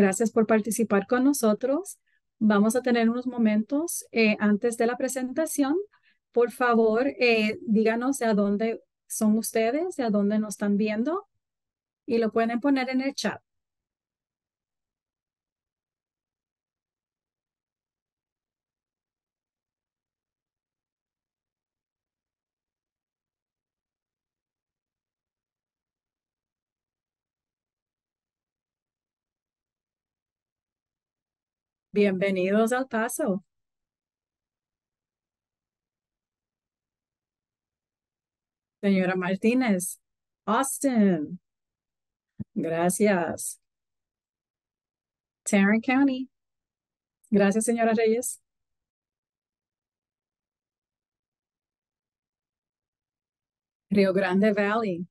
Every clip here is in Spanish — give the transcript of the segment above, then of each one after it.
Gracias por participar con nosotros. Vamos a tener unos momentos eh, antes de la presentación. Por favor, eh, díganos de a dónde son ustedes, de a dónde nos están viendo y lo pueden poner en el chat. Bienvenidos al Paso. Señora Martínez, Austin. Gracias. Tarrant County. Gracias, señora Reyes. Rio Grande Valley.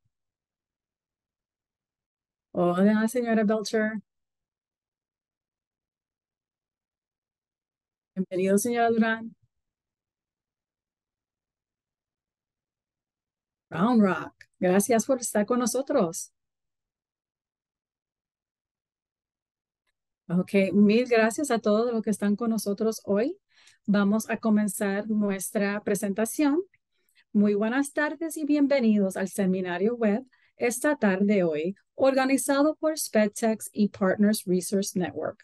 Hola, señora Belcher. Bienvenido, señora Durán. Brown Rock, gracias por estar con nosotros. Ok, mil gracias a todos los que están con nosotros hoy. Vamos a comenzar nuestra presentación. Muy buenas tardes y bienvenidos al seminario web esta tarde hoy, organizado por SPEDTEX y Partners Resource Network.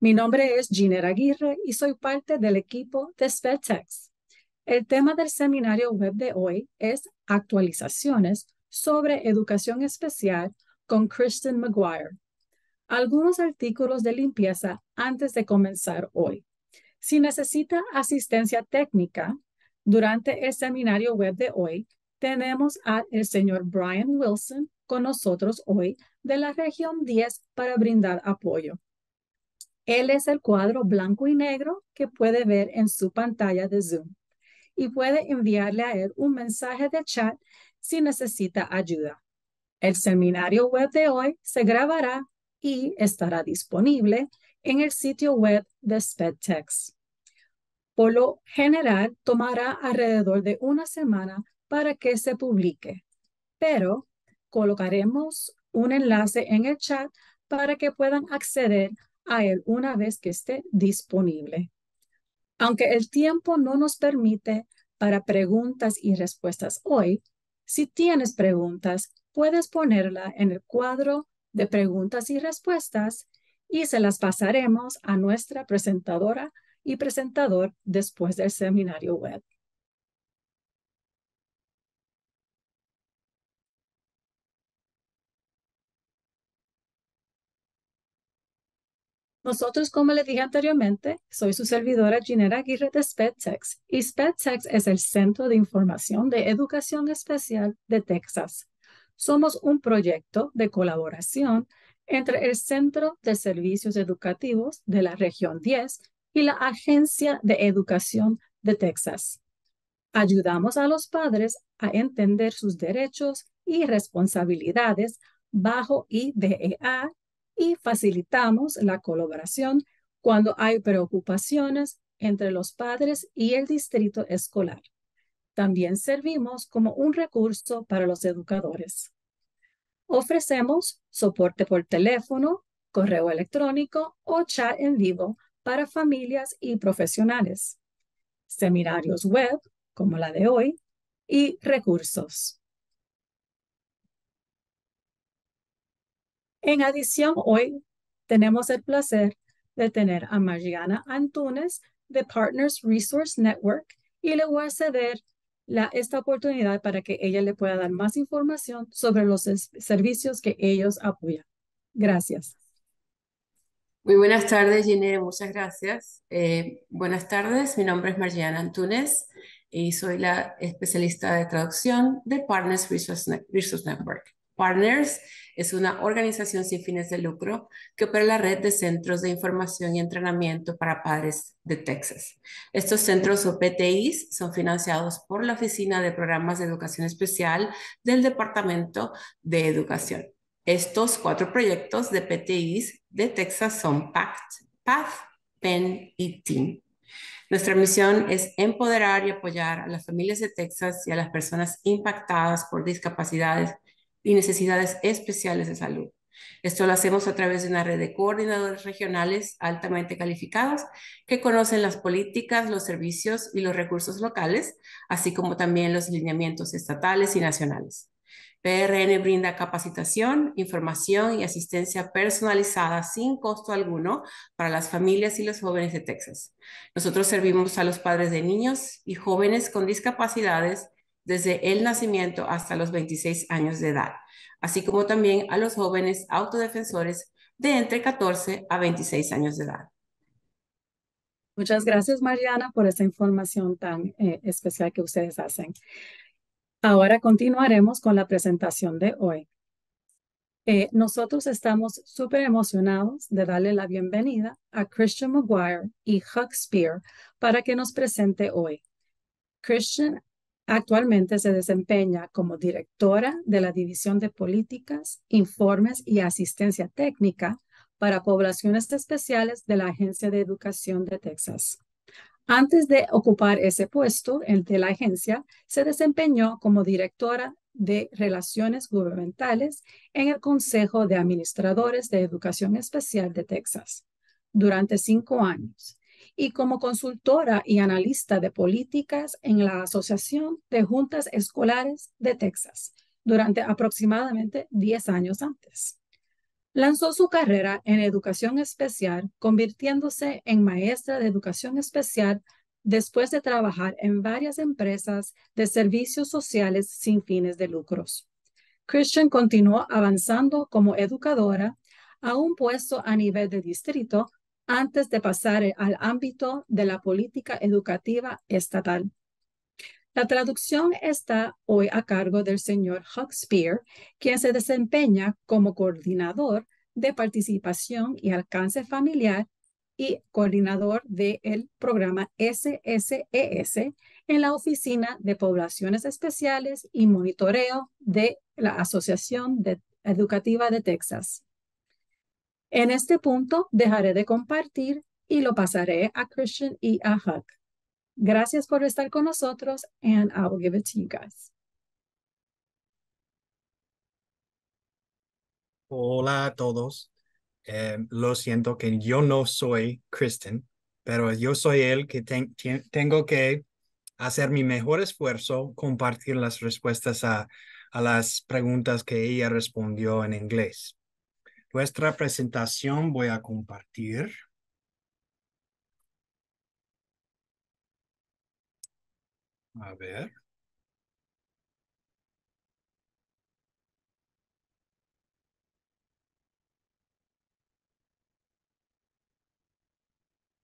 Mi nombre es Giner Aguirre y soy parte del equipo de SpedTex. El tema del seminario web de hoy es actualizaciones sobre educación especial con Kristen McGuire. Algunos artículos de limpieza antes de comenzar hoy. Si necesita asistencia técnica durante el seminario web de hoy, tenemos al señor Brian Wilson con nosotros hoy de la región 10 para brindar apoyo. Él es el cuadro blanco y negro que puede ver en su pantalla de Zoom y puede enviarle a él un mensaje de chat si necesita ayuda. El seminario web de hoy se grabará y estará disponible en el sitio web de SpedTex. Por lo general, tomará alrededor de una semana para que se publique, pero colocaremos un enlace en el chat para que puedan acceder a Él una vez que esté disponible. Aunque el tiempo no nos permite para preguntas y respuestas hoy, si tienes preguntas, puedes ponerla en el cuadro de preguntas y respuestas y se las pasaremos a nuestra presentadora y presentador después del seminario web. Nosotros, como les dije anteriormente, soy su servidora Ginera Aguirre de SPEDTEX y SPEDTEX es el Centro de Información de Educación Especial de Texas. Somos un proyecto de colaboración entre el Centro de Servicios Educativos de la Región 10 y la Agencia de Educación de Texas. Ayudamos a los padres a entender sus derechos y responsabilidades bajo IDEA y facilitamos la colaboración cuando hay preocupaciones entre los padres y el distrito escolar. También servimos como un recurso para los educadores. Ofrecemos soporte por teléfono, correo electrónico o chat en vivo para familias y profesionales, seminarios web como la de hoy y recursos. En adición, hoy tenemos el placer de tener a Mariana Antunes de Partners Resource Network y le voy a ceder la, esta oportunidad para que ella le pueda dar más información sobre los servicios que ellos apoyan. Gracias. Muy buenas tardes, Ginere, muchas gracias. Eh, buenas tardes, mi nombre es Mariana Antunes y soy la especialista de traducción de Partners Resource Network. Partners es una organización sin fines de lucro que opera la red de centros de información y entrenamiento para padres de Texas. Estos centros o PTIs son financiados por la Oficina de Programas de Educación Especial del Departamento de Educación. Estos cuatro proyectos de PTIs de Texas son PACT, PATH, PEN y TEAM. Nuestra misión es empoderar y apoyar a las familias de Texas y a las personas impactadas por discapacidades y necesidades especiales de salud. Esto lo hacemos a través de una red de coordinadores regionales altamente calificados que conocen las políticas, los servicios y los recursos locales, así como también los lineamientos estatales y nacionales. PRN brinda capacitación, información y asistencia personalizada sin costo alguno para las familias y los jóvenes de Texas. Nosotros servimos a los padres de niños y jóvenes con discapacidades desde el nacimiento hasta los 26 años de edad, así como también a los jóvenes autodefensores de entre 14 a 26 años de edad. Muchas gracias, Mariana, por esta información tan eh, especial que ustedes hacen. Ahora continuaremos con la presentación de hoy. Eh, nosotros estamos súper emocionados de darle la bienvenida a Christian McGuire y Huck Spear para que nos presente hoy. Christian Actualmente se desempeña como directora de la División de Políticas, Informes y Asistencia Técnica para Poblaciones Especiales de la Agencia de Educación de Texas. Antes de ocupar ese puesto en la agencia, se desempeñó como directora de Relaciones Gubernamentales en el Consejo de Administradores de Educación Especial de Texas durante cinco años y como consultora y analista de políticas en la Asociación de Juntas Escolares de Texas durante aproximadamente 10 años antes. Lanzó su carrera en educación especial, convirtiéndose en maestra de educación especial después de trabajar en varias empresas de servicios sociales sin fines de lucros. Christian continuó avanzando como educadora a un puesto a nivel de distrito antes de pasar al ámbito de la política educativa estatal. La traducción está hoy a cargo del señor Huck quien se desempeña como coordinador de participación y alcance familiar y coordinador del programa SSES e en la Oficina de Poblaciones Especiales y Monitoreo de la Asociación Educativa de Texas. En este punto dejaré de compartir y lo pasaré a Christian y a Huck. Gracias por estar con nosotros and I will give it to you guys. Hola a todos. Eh, lo siento que yo no soy Christian, pero yo soy el que tengo que hacer mi mejor esfuerzo, compartir las respuestas a las preguntas que ella respondió en inglés. Nuestra presentación voy a compartir. A ver.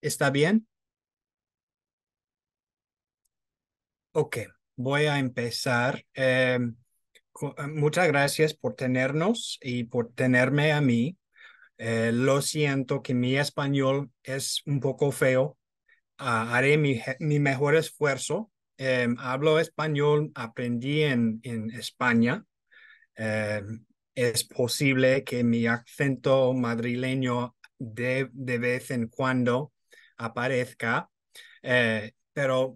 ¿Está bien? Ok, voy a empezar. Em, Ah, muchas gracias por tenernos y por tenerme a mí. Eh, lo siento que mi español es un poco feo. Ah, haré mi, mejor esfuerzo. Eh, hablo español, aprendí en, España. Eh, es posible que mi acento madrileño de, vez en cuando aparezca pero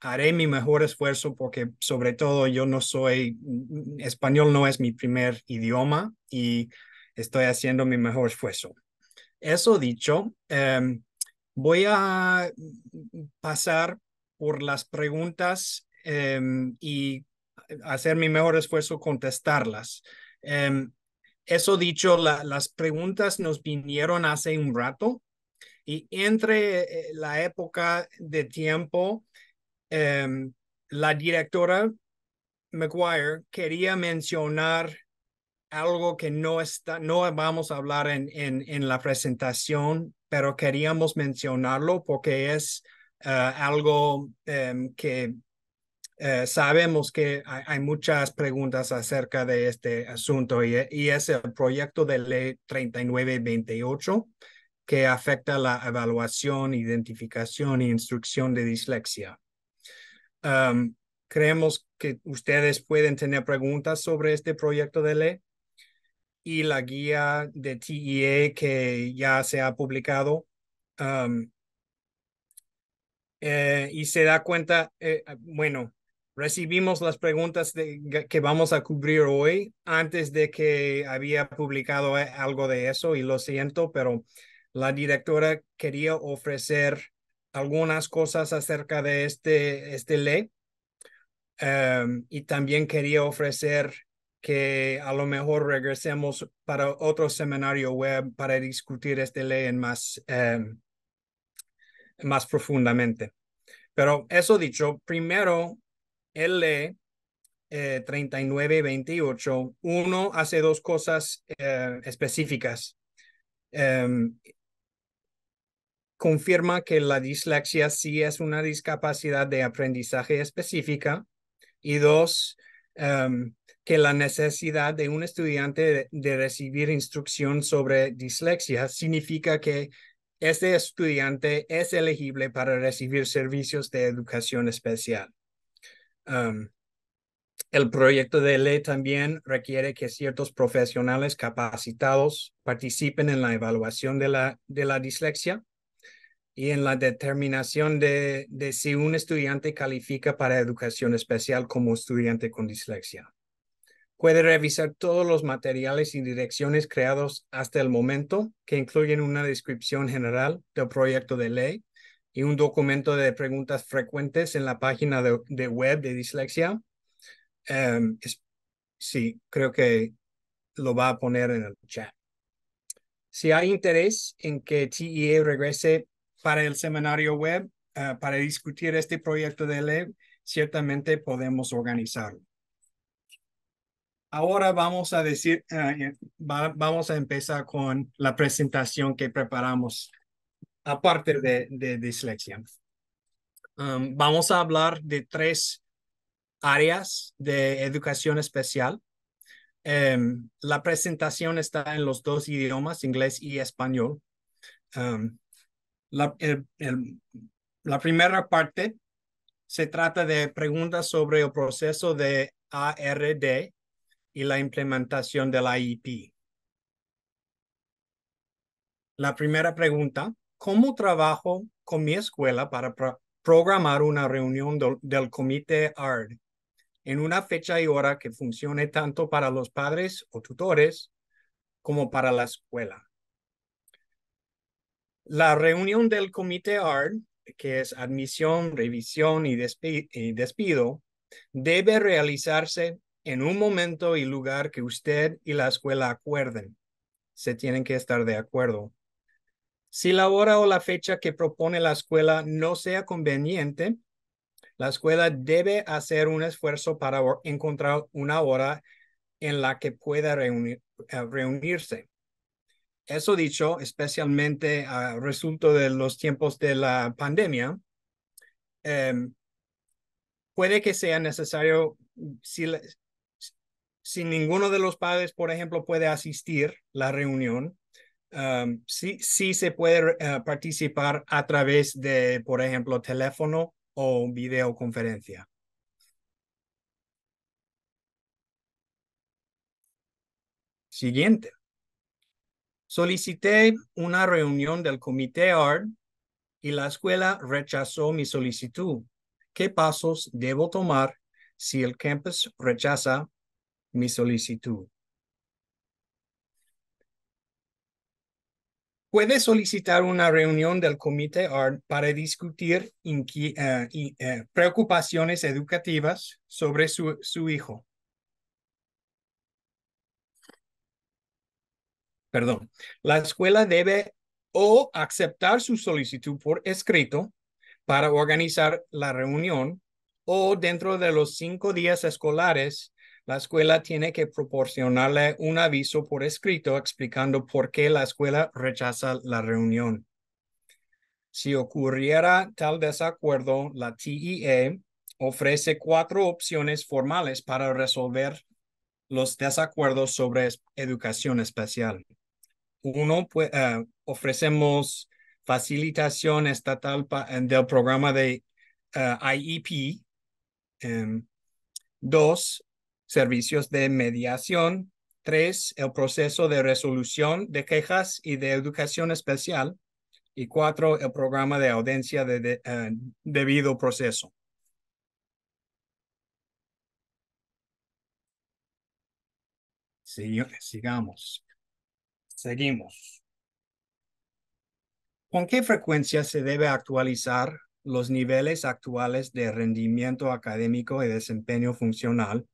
haré mi mejor esfuerzo porque sobre todo yo no soy, mm, español no es mi primer idioma y estoy haciendo mi mejor esfuerzo. Eso dicho, em, voy a mm, mm, pasar por las preguntas em, y hacer mi mejor esfuerzo contestarlas. Em, eso dicho, las preguntas nos vinieron hace un rato y entre eh, la época de tiempo, em, la directora McGuire quería mencionar algo que no está, no vamos a hablar en, en, en la presentación, pero queríamos mencionarlo porque es eh, algo em, que eh, sabemos que hay, muchas preguntas acerca de este asunto y, y es el proyecto de ley 3928 que afecta la evaluación, identificación e instrucción de dislexia. creemos que ustedes pueden tener preguntas sobre este proyecto de ley y la guía de TIE que ya se ha publicado. Eh, y se da cuenta, eh, bueno, recibimos las preguntas que vamos a cubrir hoy antes de que había publicado eh, algo de eso y lo siento, pero la directora quería ofrecer algunas cosas acerca de este, este ley em, y también quería ofrecer que a lo mejor regresemos para otro seminario web para discutir este ley en más, em, más profundamente. Pero eso dicho, primero, el ley eh, 39 28. Uno hace dos cosas eh, específicas. Em, confirma que la dislexia sí es una discapacidad de aprendizaje específica y dos, em, que la necesidad de un estudiante de, recibir instrucción sobre dislexia significa que ese estudiante es elegible para recibir servicios de educación especial. Em, el proyecto de ley también requiere que ciertos profesionales capacitados participen en la evaluación de la, de la dislexia y en la determinación de, de, si un estudiante califica para educación especial como estudiante con dislexia. Puede revisar todos los materiales y direcciones creados hasta el momento, que incluyen una descripción general del proyecto de ley y un documento de preguntas frecuentes en la página de, web de dislexia. Em, sí, creo que lo va a poner en el chat. Si hay interés en que TIE regrese para el seminario web ah, para discutir este proyecto de ley, ciertamente podemos organizarlo. Ahora vamos a decir, ah, eh, vamos a empezar con la presentación que preparamos, aparte de, de dislexia. Um, vamos a hablar de tres áreas de educación especial. Em, la presentación está en los dos idiomas, inglés y español. Um, la, primera parte se trata de preguntas sobre el proceso de ARD y la implementación del IEP. La primera pregunta, ¿cómo trabajo con mi escuela para programar una reunión del comité ARD en una fecha y hora que funcione tanto para los padres o tutores como para la escuela? La reunión del comité ARD, que es admisión, revisión y, despido, debe realizarse en un momento y lugar que usted y la escuela acuerden. Se tienen que estar de acuerdo. Si la hora o la fecha que propone la escuela no sea conveniente, la escuela debe hacer un esfuerzo para encontrar una hora en la que pueda eh, reunirse. Eso dicho, especialmente a resulto de los tiempos de la pandemia, em, puede que sea necesario, si, ninguno de los padres, por ejemplo, puede asistir la reunión, em, sí, se puede eh, participar a través de, por ejemplo, teléfono o videoconferencia. Siguiente. Solicité una reunión del comité ARD y la escuela rechazó mi solicitud. ¿Qué pasos debo tomar si el campus rechaza mi solicitud? Puede solicitar una reunión del comité ARD para discutir eh, eh, preocupaciones educativas sobre su hijo. perdón, la escuela debe o aceptar su solicitud por escrito para organizar la reunión o dentro de los cinco días escolares, la escuela tiene que proporcionarle un aviso por escrito explicando por qué la escuela rechaza la reunión. Si ocurriera tal desacuerdo, la TIE ofrece cuatro opciones formales para resolver los desacuerdos sobre educación especial. Uno, pues, eh, ofrecemos facilitación estatal eh, del programa de eh, IEP. Em, dos, servicios de mediación. Tres, el proceso de resolución de quejas y de educación especial. Y cuatro, el programa de audiencia de, debido proceso. sigamos. Seguimos. ¿Con qué frecuencia se debe actualizar los niveles actuales de rendimiento académico y desempeño funcional,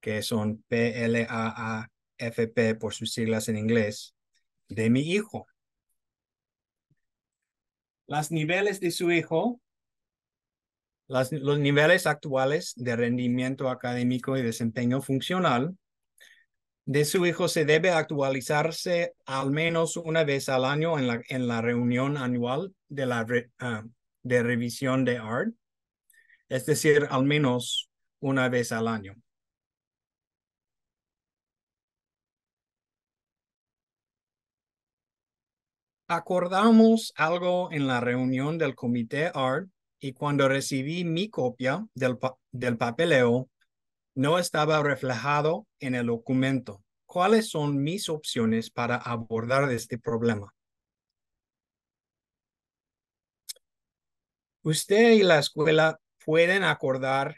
que son PLAAFP por sus siglas en inglés, de mi hijo? Los niveles de su hijo, los niveles actuales de rendimiento académico y desempeño funcional de su hijo se debe actualizarse al menos una vez al año en la, en la reunión anual de la ah, de revisión de ARD, es decir, al menos una vez al año. Acordamos algo en la reunión del comité ARD y cuando recibí mi copia del, del papeleo, no estaba reflejado en el documento. ¿Cuáles son mis opciones para abordar este problema? Usted y la escuela pueden acordar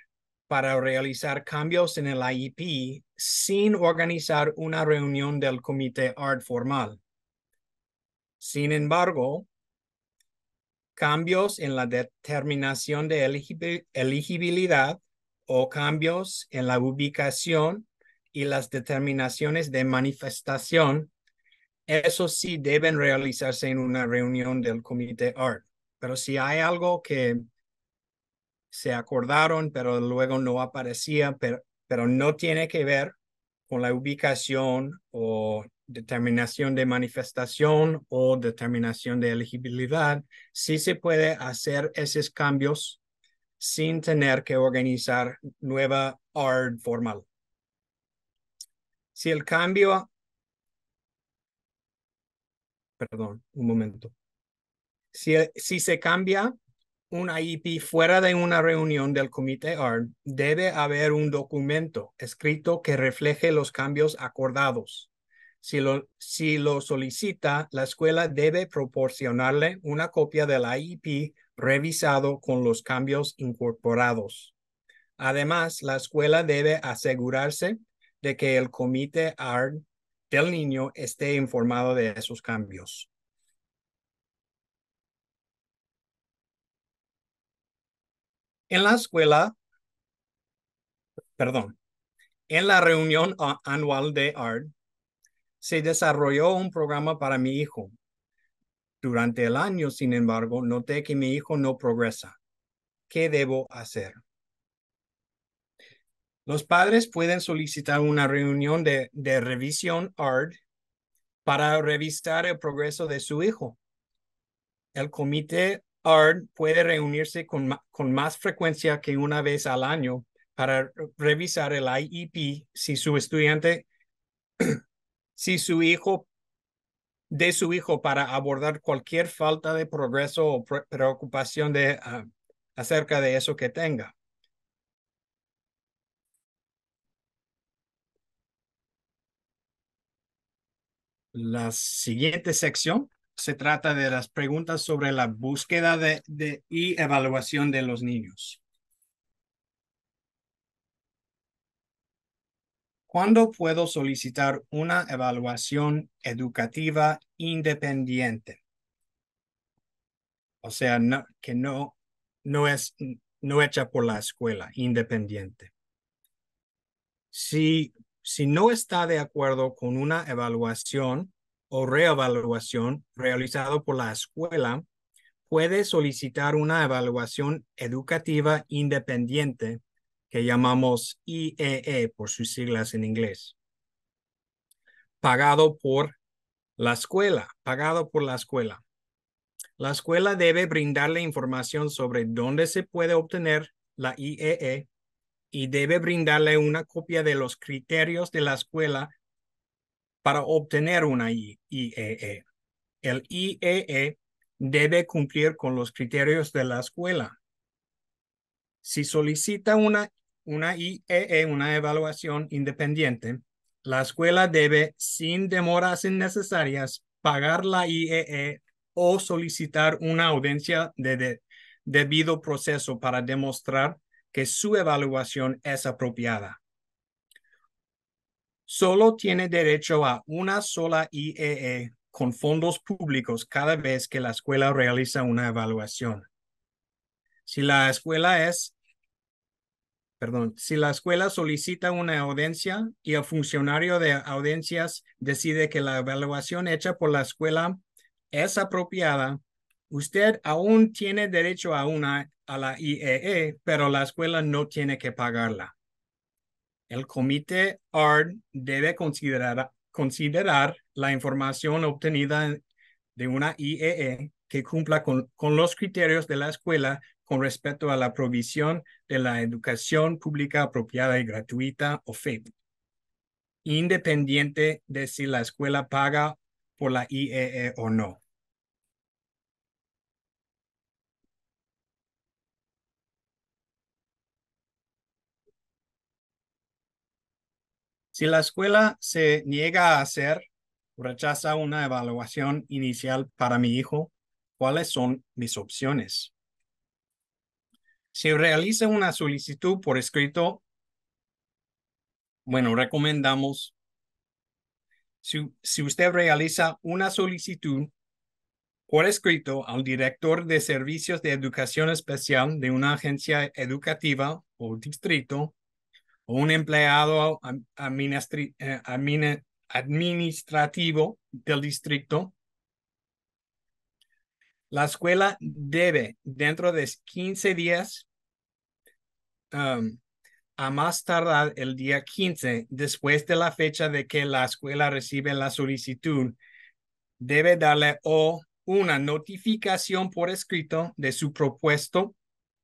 para realizar cambios en el IEP sin organizar una reunión del comité ART formal. Sin embargo, cambios en la determinación de elegibilidad o cambios en la ubicación y las determinaciones de manifestación, eso sí deben realizarse en una reunión del comité ART. Pero si hay algo que se acordaron, pero luego no aparecía, pero, no tiene que ver con la ubicación o determinación de manifestación o determinación de elegibilidad, sí se puede hacer esos cambios sin tener que organizar nueva ARD formal. Si el cambio... Perdón, un momento. Si, se cambia una IP fuera de una reunión del comité ARD, debe haber un documento escrito que refleje los cambios acordados. Si lo, si lo solicita, la escuela debe proporcionarle una copia del la IP revisado con los cambios incorporados. Además, la escuela debe asegurarse de que el comité ARD del niño esté informado de esos cambios. En la escuela, perdón, en la reunión anual de ARD, se desarrolló un programa para mi hijo durante el año, sin embargo, noté que mi hijo no progresa. ¿Qué debo hacer? Los padres pueden solicitar una reunión de, revisión ARD para revisar el progreso de su hijo. El comité ARD puede reunirse con más frecuencia que una vez al año para revisar el IEP si su estudiante, si su hijo de su hijo para abordar cualquier falta de progreso o preocupación de, ah, acerca de eso que tenga. La siguiente sección se trata de las preguntas sobre la búsqueda de y evaluación de los niños. ¿Cuándo puedo solicitar una evaluación educativa independiente? O sea, que no, no es no hecha por la escuela, independiente. Si, si no está de acuerdo con una evaluación o reevaluación realizada por la escuela, puede solicitar una evaluación educativa independiente que llamamos IEE e, por sus siglas en inglés. Pagado por la escuela, pagado por la escuela. La escuela debe brindarle información sobre dónde se puede obtener la IEE e y debe brindarle una copia de los criterios de la escuela para obtener una IEE. E. El IEE debe cumplir con los criterios de la escuela. Si solicita una una IEE, e, una evaluación independiente, la escuela debe, sin demoras innecesarias, pagar la IEE e o solicitar una audiencia de, de debido proceso para demostrar que su evaluación es apropiada. Solo tiene derecho a una sola IEE e con fondos públicos cada vez que la escuela realiza una evaluación. Si la escuela es perdón, si la escuela solicita una audiencia y el funcionario de audiencias decide que la evaluación hecha por la escuela es apropiada, usted aún tiene derecho a una a la IEE, e, pero la escuela no tiene que pagarla. El comité ARD debe considerar, considerar la información obtenida de una IEE e que cumpla con, con los criterios de la escuela con respecto a la provisión de la educación pública apropiada y gratuita o FEP, independiente de si la escuela paga por la IEE e o no. Si la escuela se niega a hacer o rechaza una evaluación inicial para mi hijo, ¿cuáles son mis opciones? Si realiza una solicitud por escrito, bueno, recomendamos, si, usted realiza una solicitud por escrito al director de servicios de educación especial de una agencia educativa o distrito o un empleado eh, administrativo del distrito la escuela debe, dentro de 15 días, um, a más tardar el día 15, después de la fecha de que la escuela recibe la solicitud, debe darle o una notificación por escrito de su propuesto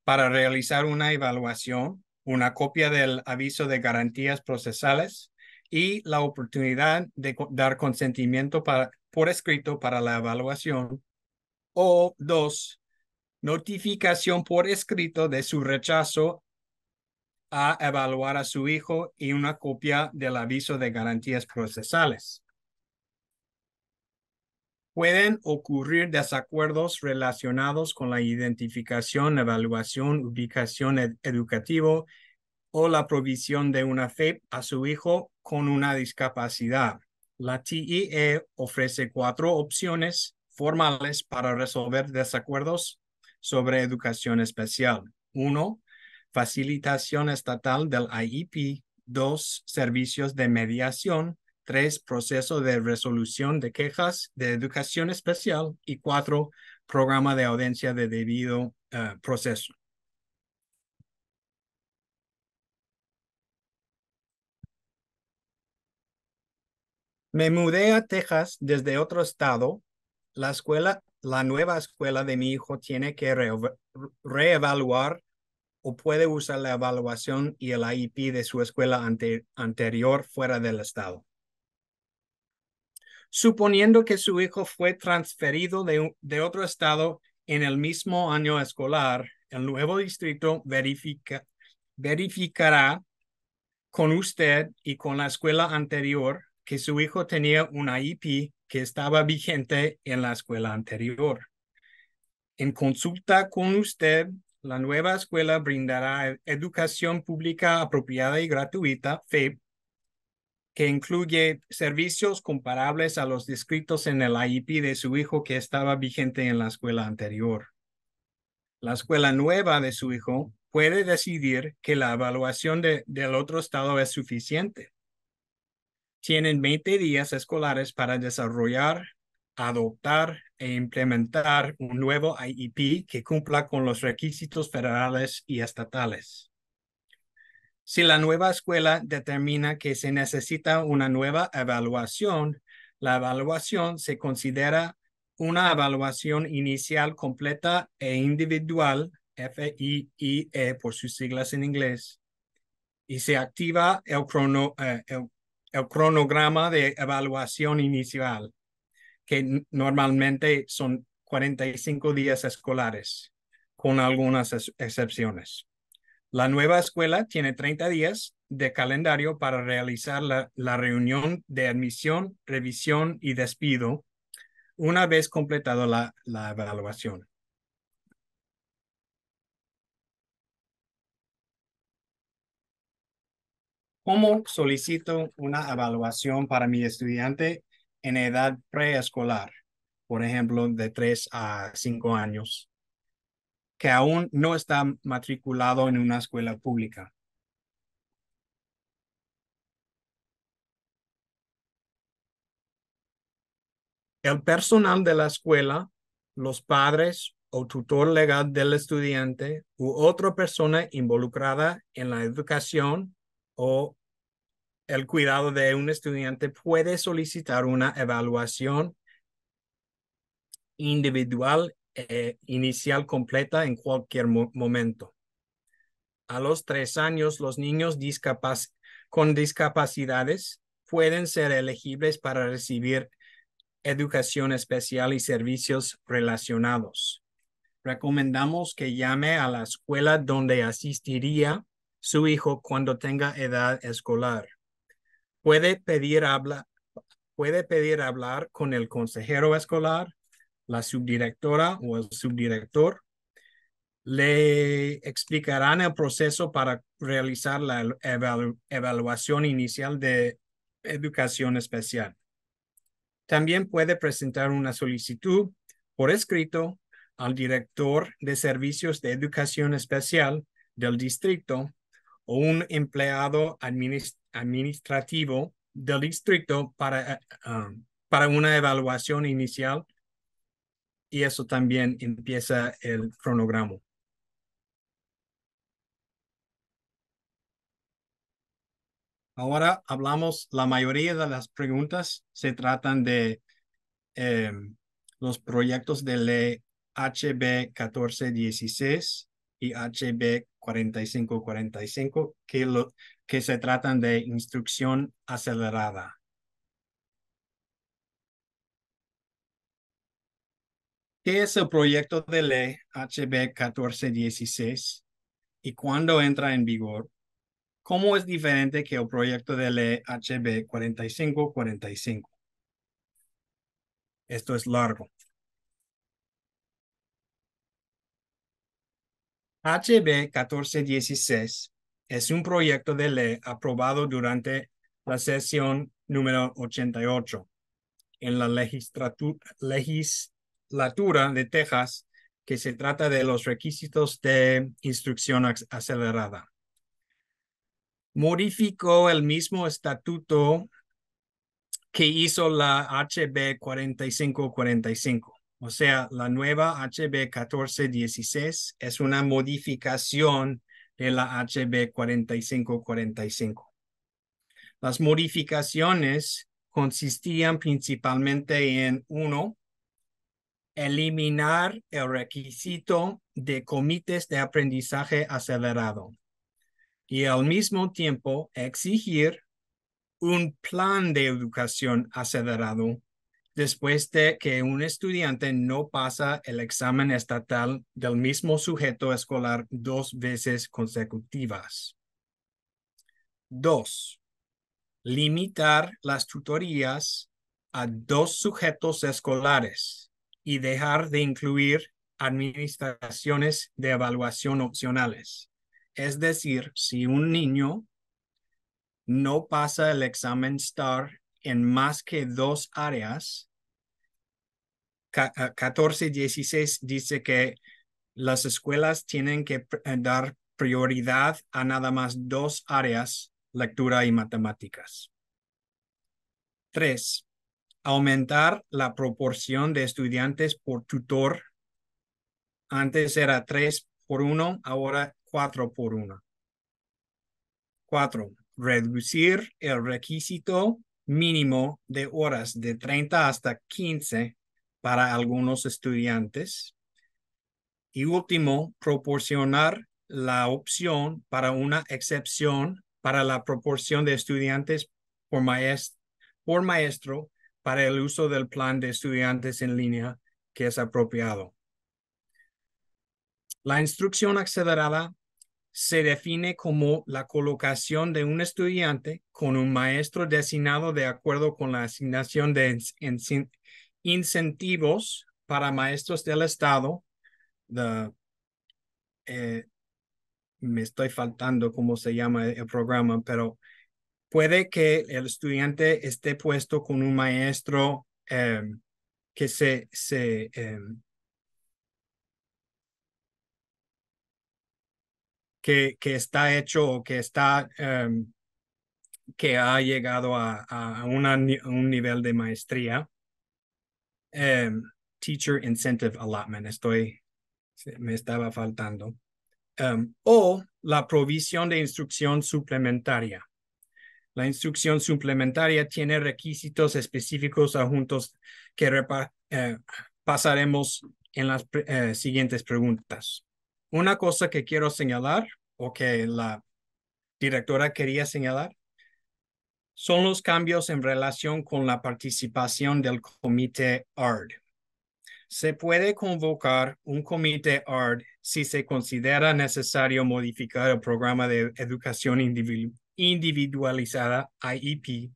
para realizar una evaluación, una copia del aviso de garantías procesales y la oportunidad de dar consentimiento por escrito para la evaluación o dos, notificación por escrito de su rechazo a evaluar a su hijo y una copia del aviso de garantías procesales. Pueden ocurrir desacuerdos relacionados con la identificación, evaluación, ubicación educativo o la provisión de una FEP a su hijo con una discapacidad. La TIE ofrece cuatro opciones formales para resolver desacuerdos sobre educación especial. Uno, facilitación estatal del IEP. Dos, servicios de mediación. Tres, proceso de resolución de quejas de educación especial. Y cuatro, programa de audiencia de debido eh, proceso. Me mudé a Texas desde otro estado la escuela, la nueva escuela de mi hijo tiene que reevaluar o puede usar la evaluación y el IEP de su escuela anterior fuera del estado. Suponiendo que su hijo fue transferido de, otro estado en el mismo año escolar, el nuevo distrito verificará con usted y con la escuela anterior que su hijo tenía una IP que estaba vigente en la escuela anterior. En consulta con usted, la nueva escuela brindará e-, educación pública apropiada y gratuita, feb que incluye servicios comparables a los descritos en el IP de su hijo que estaba vigente en la escuela anterior. La escuela nueva de su hijo puede decidir que la evaluación del otro estado es suficiente tienen 20 días escolares para desarrollar, adoptar e implementar un nuevo IEP que cumpla con los requisitos federales y estatales. Si la nueva escuela determina que se necesita una nueva evaluación, la evaluación se considera una evaluación inicial completa e individual, FIIE por sus siglas en inglés, y se activa el, crono, eh, el cronograma de evaluación inicial, que normalmente son 45 días escolares, con algunas excepciones. La nueva escuela tiene 30 días de calendario para realizar la, reunión de admisión, revisión y despido una vez completada la evaluación. ¿Cómo solicito una evaluación para mi estudiante en edad preescolar, por ejemplo, de 3 a 5 años, que aún no está matriculado en una escuela pública? El personal de la escuela, los padres o tutor legal del estudiante u otra persona involucrada en la educación o el cuidado de un estudiante puede solicitar una evaluación individual e inicial completa en cualquier momento. A los tres años, los niños con discapacidades pueden ser elegibles para recibir educación especial y servicios relacionados. Recomendamos que llame a la escuela donde asistiría su hijo cuando tenga edad escolar. Puede pedir, habla, puede pedir hablar con el consejero escolar, la subdirectora o el subdirector. Le explicarán el proceso para realizar la evaluación inicial de educación especial. También puede presentar una solicitud por escrito al director de servicios de educación especial del distrito o un empleado administrativo del distrito para, eh, um, para una evaluación inicial. Y eso también empieza el cronograma. Ahora hablamos, la mayoría de las preguntas se tratan de em, los proyectos de ley HB 1416 y HB 4545 que, que se tratan de instrucción acelerada. ¿Qué es el proyecto de ley HB 1416 y cuándo entra en vigor? ¿Cómo es diferente que el proyecto de ley HB 4545? Esto es largo. HB 1416 es un proyecto de ley aprobado durante la sesión número 88 en la legislatura de Texas que se trata de los requisitos de instrucción acelerada. Modificó el mismo estatuto que hizo la HB 4545 o sea, la nueva HB 1416 es una modificación de la HB 4545. Las modificaciones consistían principalmente en, uno, eliminar el requisito de comités de aprendizaje acelerado y al mismo tiempo exigir un plan de educación acelerado después de que un estudiante no pasa el examen estatal del mismo sujeto escolar dos veces consecutivas. 2. Limitar las tutorías a dos sujetos escolares y dejar de incluir administraciones de evaluación opcionales. Es decir, si un niño no pasa el examen STAR en más que dos áreas, 14.16 ah, dice que las escuelas tienen que eh, dar prioridad a nada más dos áreas, lectura y matemáticas. 3. aumentar la proporción de estudiantes por tutor. Antes era 3 por 1, ahora 4 por 1. 4. reducir el requisito mínimo de horas de 30 hasta 15 para algunos estudiantes. Y último, proporcionar la opción para una excepción para la proporción de estudiantes por, maestro para el uso del plan de estudiantes en línea que es apropiado. La instrucción acelerada se define como la colocación de un estudiante con un maestro designado de acuerdo con la asignación de incentivos para maestros del Estado. Eh, me estoy faltando cómo se llama el programa, pero puede que el estudiante esté puesto con un maestro em, que se, se em, que, que, está hecho o que está em, que ha llegado a, a, un nivel de maestría Em, teacher incentive allotment. Estoy, me estaba faltando. Em, o la provisión de instrucción suplementaria. La instrucción suplementaria tiene requisitos específicos adjuntos que eh, pasaremos en las eh, siguientes preguntas. Una cosa que quiero señalar o que la directora quería señalar son los cambios en relación con la participación del comité ARD. Se puede convocar un comité ARD si se considera necesario modificar el programa de educación individualizada IEP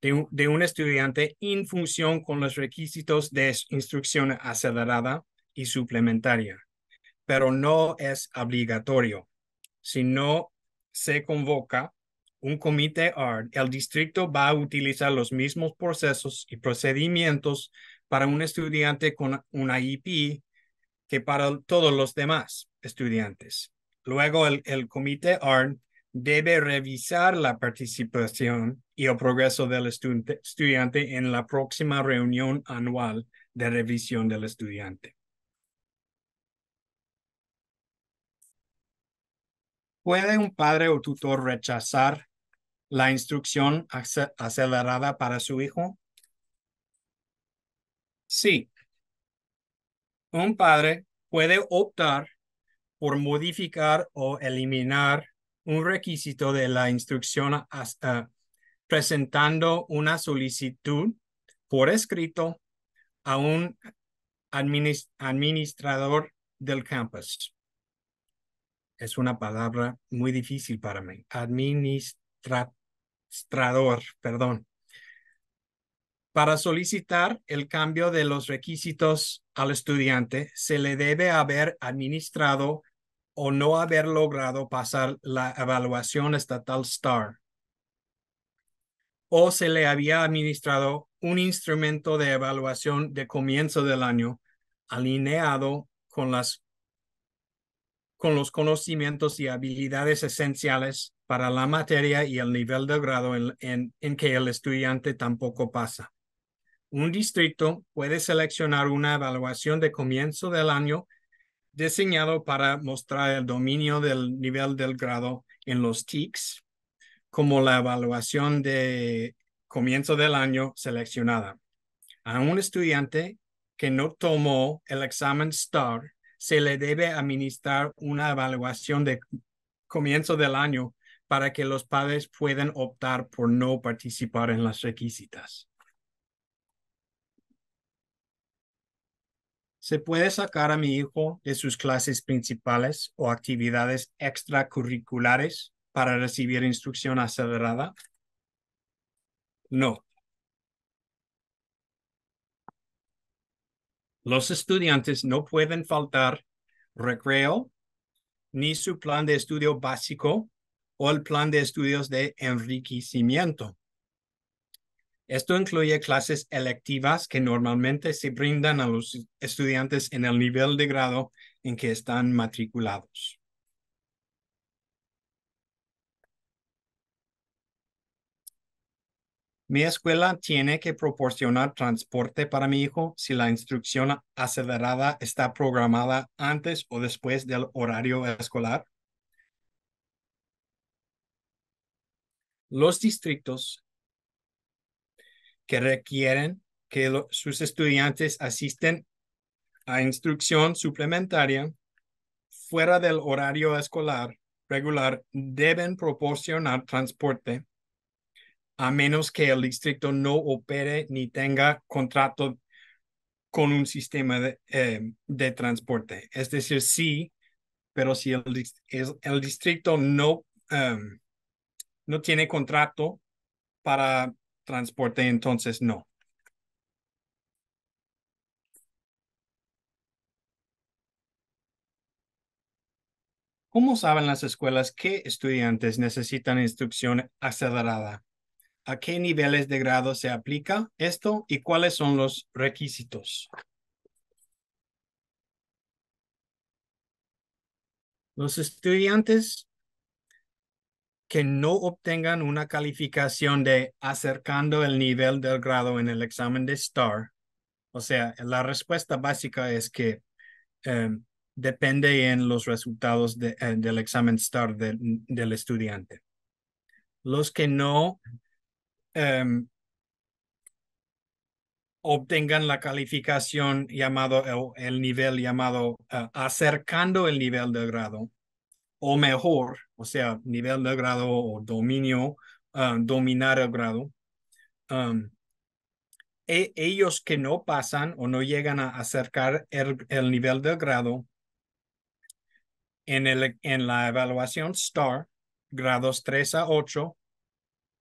de un, de un estudiante en función con los requisitos de instrucción acelerada y suplementaria, pero no es obligatorio. Si no se convoca, un comité ARD, el distrito va a utilizar los mismos procesos y procedimientos para un estudiante con una IP que para todos los demás estudiantes. Luego, el, comité ARD debe revisar la participación y el progreso del estudiante, estudiante en la próxima reunión anual de revisión del estudiante. ¿Puede un padre o tutor rechazar la instrucción acelerada para su hijo? Sí. Un padre puede optar por modificar o eliminar un requisito de la instrucción hasta ah, presentando una solicitud por escrito a un administrador del campus. Es una palabra muy difícil para mí. Administrador perdón, para solicitar el cambio de los requisitos al estudiante, se le debe haber administrado o no haber logrado pasar la evaluación estatal STAR. O se le había administrado un instrumento de evaluación de comienzo del año alineado con, las, con los conocimientos y habilidades esenciales para la materia y el nivel de grado en, en que el estudiante tampoco pasa. Un distrito puede seleccionar una evaluación de comienzo del año diseñado para mostrar el dominio del nivel del grado en los TICs, como la evaluación de comienzo del año seleccionada. A un estudiante que no tomó el examen STAR, se le debe administrar una evaluación de comienzo del año para que los padres puedan optar por no participar en las requisitas. ¿Se puede sacar a mi hijo de sus clases principales o actividades extracurriculares para recibir instrucción acelerada? No. Los estudiantes no pueden faltar recreo ni su plan de estudio básico o el plan de estudios de enriquecimiento. Esto incluye clases electivas que normalmente se brindan a los estudiantes en el nivel de grado en que están matriculados. Mi escuela tiene que proporcionar transporte para mi hijo si la instrucción acelerada está programada antes o después del horario escolar. los distritos que requieren que sus estudiantes asisten a instrucción suplementaria fuera del horario escolar regular deben proporcionar transporte a menos que el distrito no opere ni tenga contrato con un sistema de, eh, transporte. Es decir, sí, pero si el, el distrito no em, no tiene contrato para transporte, entonces no. ¿Cómo saben las escuelas qué estudiantes necesitan instrucción acelerada? ¿A qué niveles de grado se aplica esto y cuáles son los requisitos? Los estudiantes que no obtengan una calificación de acercando el nivel del grado en el examen de STAR. O sea, la respuesta básica es que em, depende en los resultados eh, del examen STAR del estudiante. Los que no em, obtengan la calificación llamado el, nivel llamado eh, acercando el nivel del grado o mejor, o sea, nivel de grado o dominio, ah, dominar el grado. E, ellos que no pasan o no llegan a acercar el, nivel de grado en, el, en la evaluación STAR, grados 3 a 8,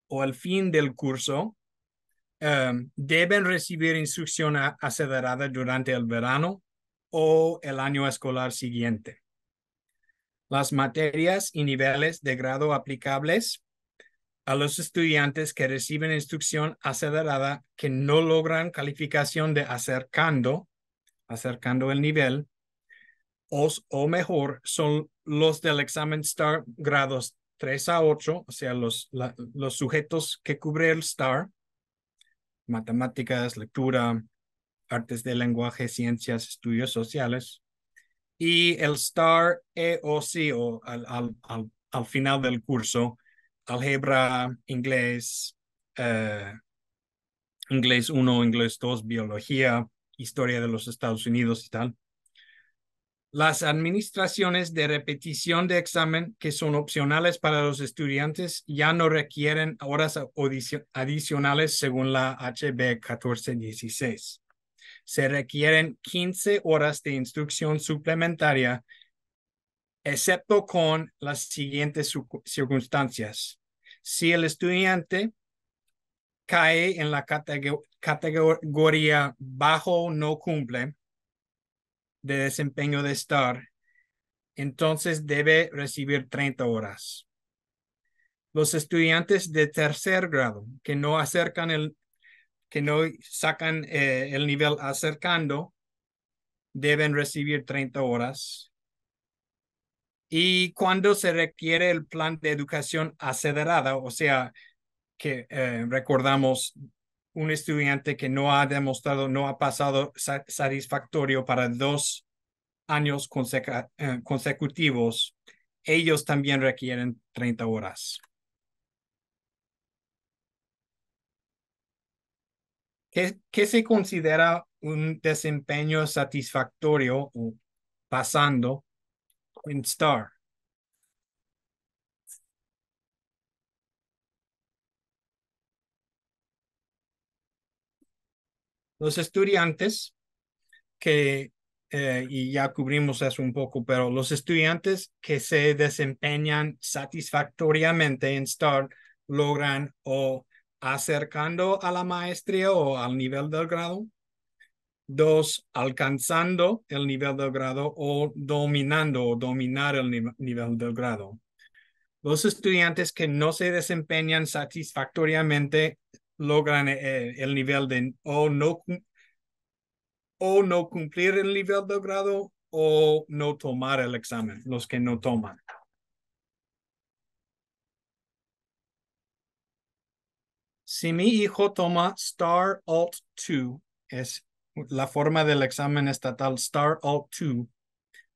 o al fin del curso, deben recibir instrucción acelerada durante el verano o el año escolar siguiente las materias y niveles de grado aplicables a los estudiantes que reciben instrucción acelerada que no logran calificación de acercando, acercando el nivel, o, o mejor, son los del examen STAR grados 3 a 8, o sea, los, los sujetos que cubre el STAR, matemáticas, lectura, artes del lenguaje, ciencias, estudios sociales, y el STAR EOC o al, al, final del curso, álgebra, inglés, eh, inglés 1, inglés 2, biología, historia de los Estados Unidos y tal. Las administraciones de repetición de examen que son opcionales para los estudiantes ya no requieren horas adicionales según la HB 1416 se requieren 15 horas de instrucción suplementaria, excepto con las siguientes circunstancias. Si el estudiante cae en la categoría bajo no cumple de desempeño de estar, entonces debe recibir 30 horas. Los estudiantes de tercer grado que no acercan el que no sacan eh, el nivel acercando deben recibir 30 horas. Y cuando se requiere el plan de educación acelerada, o sea, que eh, recordamos un estudiante que no ha demostrado, no ha pasado satisfactorio para dos años eh, consecutivos, ellos también requieren 30 horas. ¿Qué, se considera un desempeño satisfactorio o pasando en STAR? Los estudiantes que, eh, y ya cubrimos eso un poco, pero los estudiantes que se desempeñan satisfactoriamente en STAR logran o acercando a la maestría o al nivel del grado. Dos, alcanzando el nivel del grado o dominando o dominar el nivel del grado. Los estudiantes que no se desempeñan satisfactoriamente logran eh, el, nivel de o no, o no cumplir el nivel del grado o no tomar el examen, los que no toman. Si mi hijo toma STAR ALT 2, es la forma del examen estatal STAR ALT 2,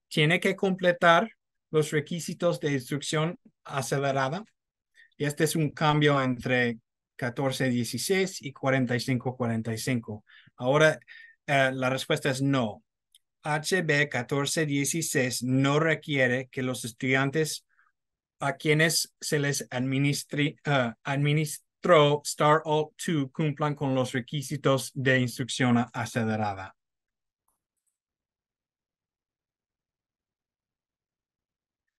tiene que completar los requisitos de instrucción acelerada. Y este es un cambio entre 1416 y 4545. Ahora eh, la respuesta es no. HB 1416 no requiere que los estudiantes a quienes se les eh, administre, throw star alt 2 cumplan con los requisitos de instrucción acelerada.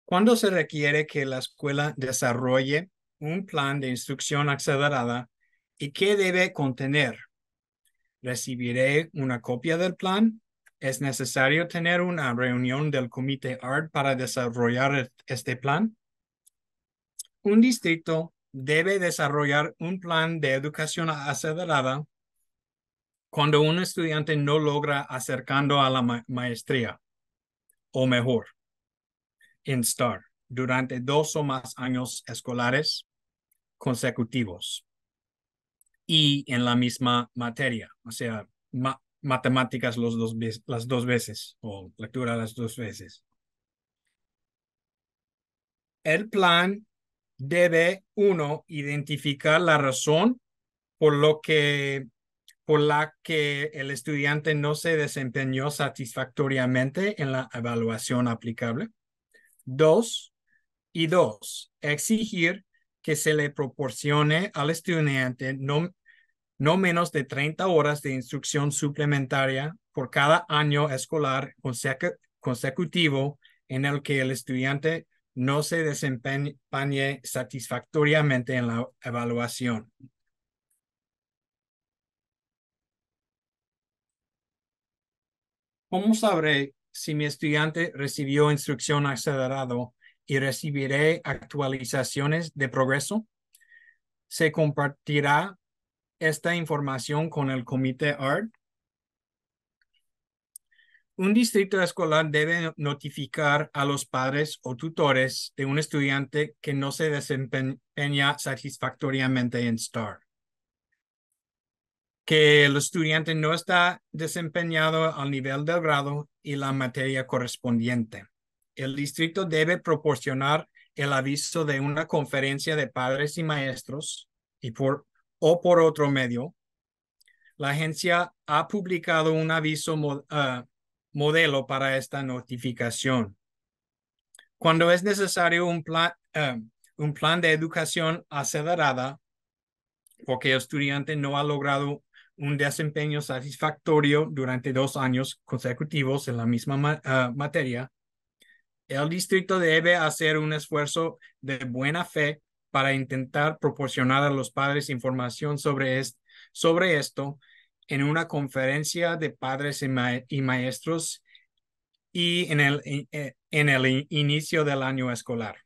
¿Cuándo se requiere que la escuela desarrolle un plan de instrucción acelerada y qué debe contener? Recibiré una copia del plan. ¿Es necesario tener una reunión del comité art para desarrollar este plan? Un distrito debe desarrollar un plan de educación acelerada cuando un estudiante no logra acercando a la maestría o mejor en STAR durante dos o más años escolares consecutivos y en la misma materia, o sea, matemáticas los dos, las dos veces o lectura las dos veces. El plan debe uno identificar la razón por lo que por la que el estudiante no se desempeñó satisfactoriamente en la evaluación aplicable. Dos, y dos, exigir que se le proporcione al estudiante no, no menos de 30 horas de instrucción suplementaria por cada año escolar consecutivo en el que el estudiante no se desempeñe satisfactoriamente en la evaluación. ¿Cómo sabré si mi estudiante recibió instrucción acelerado y recibiré actualizaciones de progreso? Se compartirá esta información con el comité ART un distrito escolar debe notificar a los padres o tutores de un estudiante que no se desempeña satisfactoriamente en STAR. Que el estudiante no está desempeñado al nivel del grado y la materia correspondiente. El distrito debe proporcionar el aviso de una conferencia de padres y maestros y por, o por otro medio. La agencia ha publicado un aviso ah, modelo para esta notificación. Cuando es necesario un plan, eh, un plan de educación acelerada, porque el estudiante no ha logrado un desempeño satisfactorio durante dos años consecutivos en la misma eh, materia, el distrito debe hacer un esfuerzo de buena fe para intentar proporcionar a los padres información sobre, sobre esto en una conferencia de padres y, maestros y en el, en eh, el inicio del año escolar.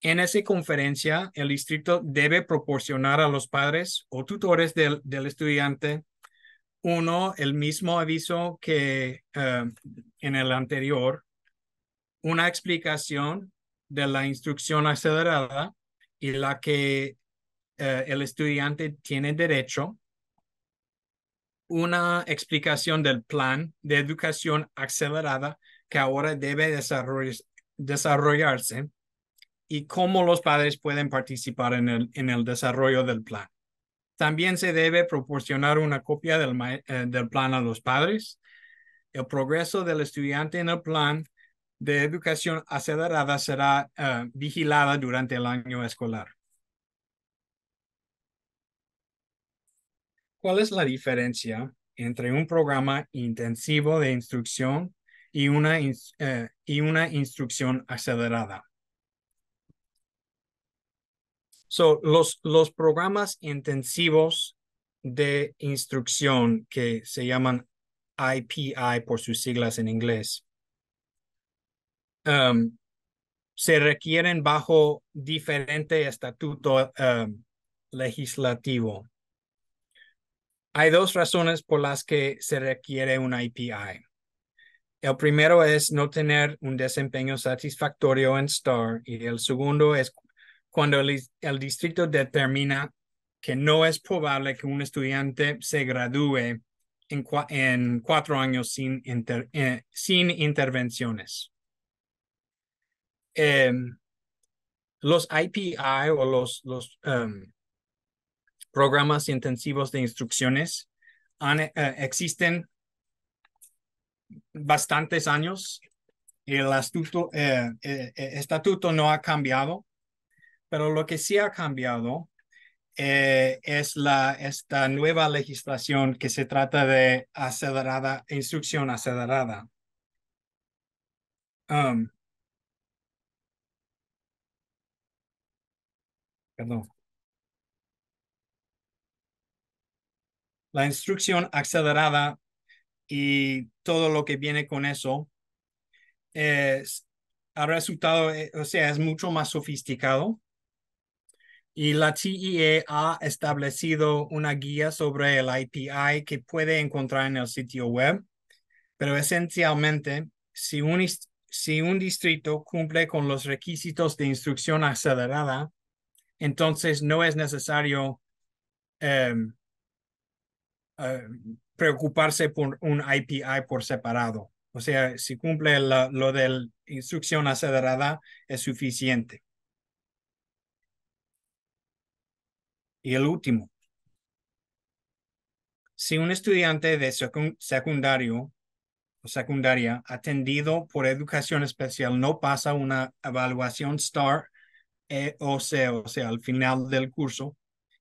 En esa conferencia, el distrito debe proporcionar a los padres o tutores del, estudiante uno, el mismo aviso que eh, en el anterior, una explicación de la instrucción acelerada y la que eh, el estudiante tiene derecho una explicación del plan de educación acelerada que ahora debe desarrollarse y cómo los padres pueden participar en el, desarrollo del plan. También se debe proporcionar una copia eh, del, plan a los padres. El progreso del estudiante en el plan de educación acelerada será eh, vigilada durante el año escolar. ¿Cuál es la diferencia entre un programa intensivo de instrucción y una, eh, y una instrucción acelerada? So, los, los programas intensivos de instrucción que se llaman IPI por sus siglas en inglés um, se requieren bajo diferente estatuto um, legislativo. Hay dos razones por las que se requiere un IPI. El primero es no tener un desempeño satisfactorio en STAR y el segundo es cuando el, distrito determina que no es probable que un estudiante se gradúe en, cuatro años sin, eh, sin intervenciones. Em, los IPI o los, los em, programas intensivos de instrucciones. Eh, existen bastantes años. El eh, eh, estatuto no ha cambiado, pero lo que sí ha cambiado es la, esta nueva legislación que se trata de acelerada, instrucción acelerada. Um, perdón. la instrucción acelerada y todo lo que viene con eso es, ha resultado, eh, o sea, es mucho más sofisticado. Y la TIE ha establecido una guía sobre el IPI que puede encontrar en el sitio web, pero esencialmente, si un, si un distrito cumple con los requisitos de instrucción acelerada, entonces no es necesario em, eh, preocuparse por un IPI por separado. O sea, si cumple lo de la instrucción acelerada, es suficiente. Y el último. Si un estudiante de secundario o secundaria atendido por educación especial no pasa una evaluación STAR, e o o sea, al final del curso,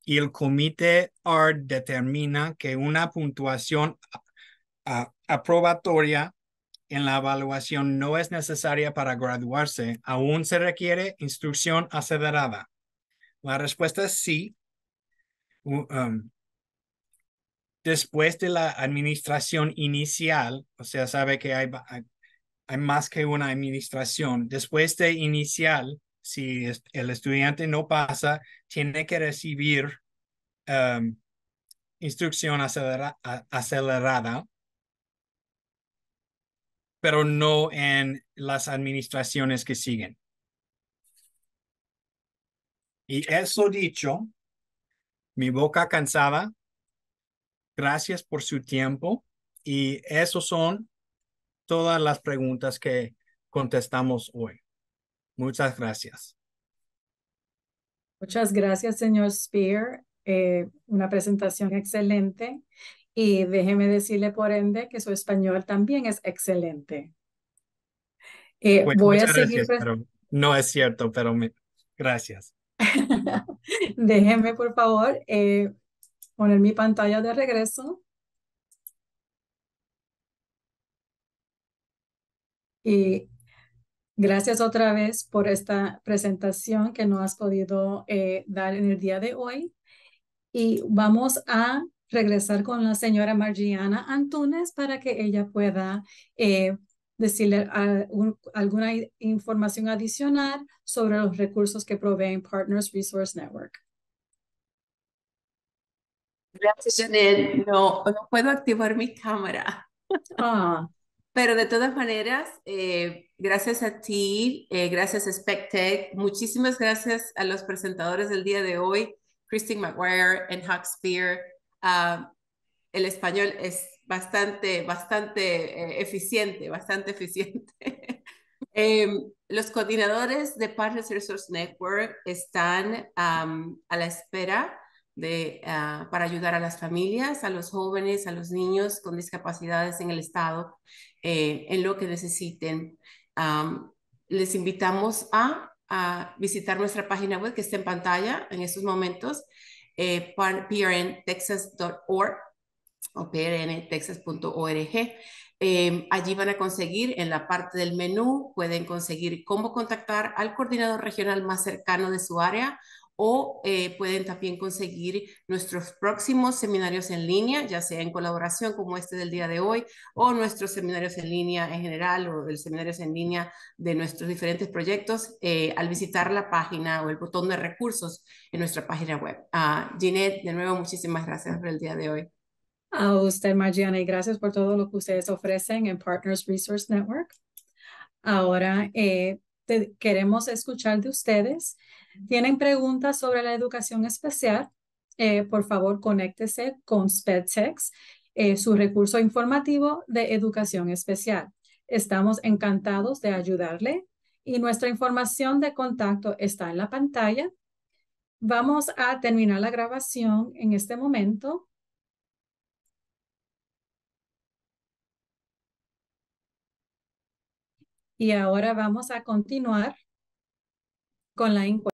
y el comité ART determina que una puntuación aprobatoria en la evaluación no es necesaria para graduarse, aún se requiere instrucción acelerada. La respuesta es sí. Um, después de la administración inicial, o sea, sabe que hay, más que una administración, después de inicial, si el estudiante no pasa, tiene que recibir em, instrucción acelerada, pero no en las administraciones que siguen. Y eso dicho, mi boca cansada, gracias por su tiempo y esos son todas las preguntas que contestamos hoy. Muchas gracias. Muchas gracias, señor Spear. Eh, una presentación excelente y déjeme decirle por ende que su español también es excelente. Eh, voy a seguir. no es cierto, pero gracias. déjeme, por favor, eh, poner mi pantalla de regreso. Y Gracias otra vez por esta presentación que no has podido eh, dar en el día de hoy. Y vamos a regresar con la señora Margiana Antunes para que ella pueda eh, decirle alguna información adicional sobre los recursos que proveen Partners Resource Network. Gracias, Janet. No, no puedo activar mi cámara. Ah. Pero de todas maneras, eh, gracias a ti, eh, gracias a SpecTech, muchísimas gracias a los presentadores del día de hoy, Christine McGuire y Huck Spear. Ah, el español es bastante, bastante eh, eficiente, bastante eficiente. Em, los coordinadores de Partners Resource Network están a la espera Ah, para ayudar a las familias, a los jóvenes, a los niños con discapacidades en el Estado, eh, en lo que necesiten. les invitamos a, visitar nuestra página web que está en pantalla en estos momentos, eh, prntexas.org o prntexas.org. Eh, allí van a conseguir en la parte del menú, pueden conseguir cómo contactar al coordinador regional más cercano de su área o eh, pueden también conseguir nuestros próximos seminarios en línea, ya sea en colaboración como este del día de hoy, o nuestros seminarios en línea en general, o los seminarios en línea de nuestros diferentes proyectos, eh, al visitar la página o el botón de recursos en nuestra página web. A ah, Ginette, de nuevo, muchísimas gracias por el día de hoy. A usted, Mariana, y gracias por todo lo que ustedes ofrecen en Partners Resource Network. Ahora, eh, queremos escuchar de ustedes tienen preguntas sobre la educación especial, eh, por favor conéctese con SPEDTEX, eh, su recurso informativo de educación especial. Estamos encantados de ayudarle y nuestra información de contacto está en la pantalla. Vamos a terminar la grabación en este momento. Y ahora vamos a continuar con la encuesta.